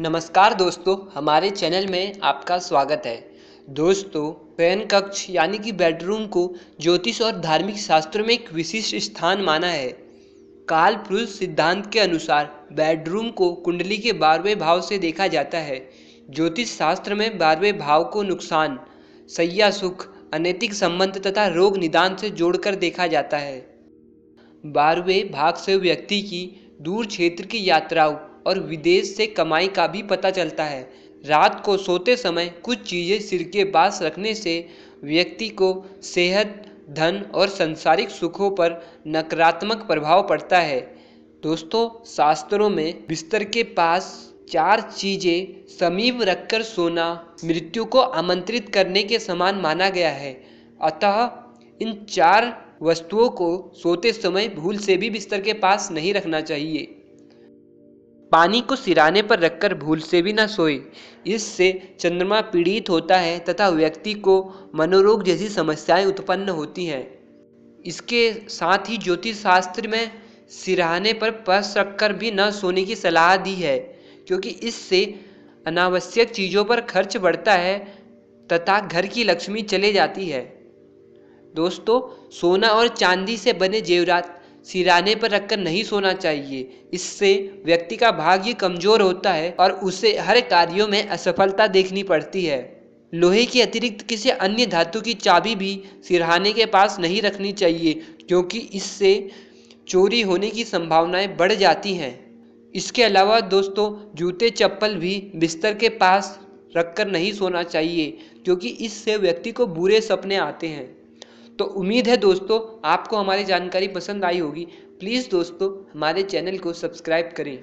नमस्कार दोस्तों हमारे चैनल में आपका स्वागत है दोस्तों पैन कक्ष यानी कि बेडरूम को ज्योतिष और धार्मिक शास्त्रों में एक विशिष्ट स्थान माना है काल पुरुष सिद्धांत के अनुसार बेडरूम को कुंडली के बारहवें भाव से देखा जाता है ज्योतिष शास्त्र में बारहवें भाव को नुकसान सैया सुख अनैतिक संबंध तथा रोग निदान से जोड़कर देखा जाता है बारहवें भाग से व्यक्ति की दूर क्षेत्र की यात्राओं और विदेश से कमाई का भी पता चलता है रात को सोते समय कुछ चीज़ें सिर के पास रखने से व्यक्ति को सेहत धन और संसारिक सुखों पर नकारात्मक प्रभाव पड़ता है दोस्तों शास्त्रों में बिस्तर के पास चार चीजें समीप रखकर सोना मृत्यु को आमंत्रित करने के समान माना गया है अतः इन चार वस्तुओं को सोते समय भूल से भी बिस्तर के पास नहीं रखना चाहिए पानी को सिराने पर रखकर भूल से भी ना सोए इससे चंद्रमा पीड़ित होता है तथा व्यक्ति को मनोरोग जैसी समस्याएं उत्पन्न होती हैं इसके साथ ही ज्योतिष शास्त्र में सिराने पर पस रखकर भी न सोने की सलाह दी है क्योंकि इससे अनावश्यक चीज़ों पर खर्च बढ़ता है तथा घर की लक्ष्मी चले जाती है दोस्तों सोना और चांदी से बने जेवरात सिराने पर रखकर नहीं सोना चाहिए इससे व्यक्ति का भाग्य कमजोर होता है और उसे हर कार्यों में असफलता देखनी पड़ती है लोहे के अतिरिक्त किसी अन्य धातु की चाबी भी सिरहाने के पास नहीं रखनी चाहिए क्योंकि इससे चोरी होने की संभावनाएं बढ़ जाती हैं इसके अलावा दोस्तों जूते चप्पल भी बिस्तर के पास रखकर नहीं सोना चाहिए क्योंकि इससे व्यक्ति को बुरे सपने आते हैं तो उम्मीद है दोस्तों आपको हमारी जानकारी पसंद आई होगी प्लीज़ दोस्तों हमारे चैनल को सब्सक्राइब करें